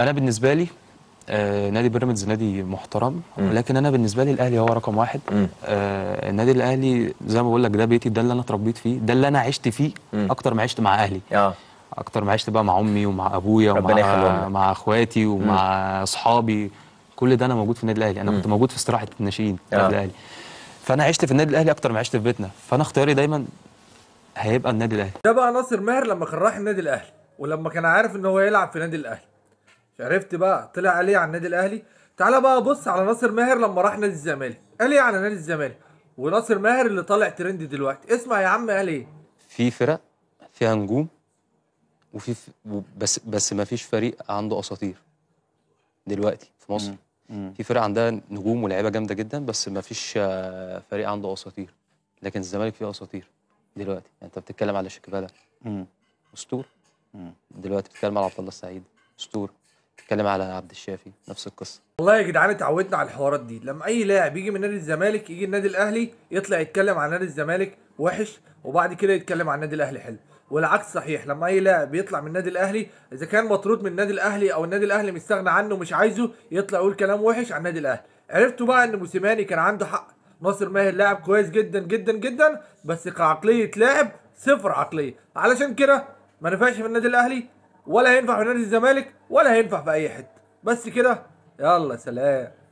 انا بالنسبه لي آه نادي بيراميدز نادي محترم ولكن انا بالنسبه لي الاهلي هو رقم واحد آه النادي الاهلي زي ما بقول لك ده بيتي ده اللي انا اتربيت فيه ده اللي انا عشت فيه اكتر ما عشت مع اهلي اه اكتر ما عشت بقى مع امي ومع ابويا ومع مع اخواتي ومع اصحابي كل ده انا موجود في النادي الاهلي انا م. كنت موجود في استراحه الناشئين في النادي آه. الاهلي فانا عشت في النادي الاهلي اكتر ما عشت في بيتنا فانا اختياري دايما هيبقى النادي الاهلي ده بقى ناصر ماهر لما كان رايح النادي الاهلي ولما كان عارف ان هو يلعب في النادي الاهلي عرفت بقى طلع قال ايه على النادي الاهلي تعالى بقى بص على ناصر ماهر لما راح نادي الزمالك قال ايه على نادي الزمالك وناصر ماهر اللي طالع ترند دلوقتي اسمع يا عم قال ايه في فرق فيها نجوم وفي ف... بس بس ما فيش فريق عنده اساطير دلوقتي في مصر مم. مم. في فرق عندها نجوم ولاعيبه جامده جدا بس ما فيش آه، فريق عنده اساطير لكن الزمالك فيه اساطير دلوقتي يعني انت بتتكلم على شيكابالا اسطوره دلوقتي بتتكلم على عبد الله السعيد اسطوره تتكلم على عبد الشافي نفس القصه والله يا جدعان اتعودنا على الحوارات دي لما اي لاعب يجي من نادي الزمالك يجي النادي الاهلي يطلع يتكلم عن نادي الزمالك وحش وبعد كده يتكلم عن النادي الاهلي حلو والعكس صحيح لما اي لاعب بيطلع من النادي الاهلي اذا كان مطرود من النادي الاهلي او النادي الاهلي مستغنى عنه ومش عايزه يطلع يقول كلام وحش عن النادي الاهلي عرفتوا بقى ان موسيماني كان عنده حق ناصر ماهر لاعب كويس جدا جدا جدا بس كعقليه لاعب صفر عقليه علشان كده ما نفعش في النادي الاهلي ولا هينفع في نادي الزمالك ولا هينفع في اي حته بس كده يلا سلام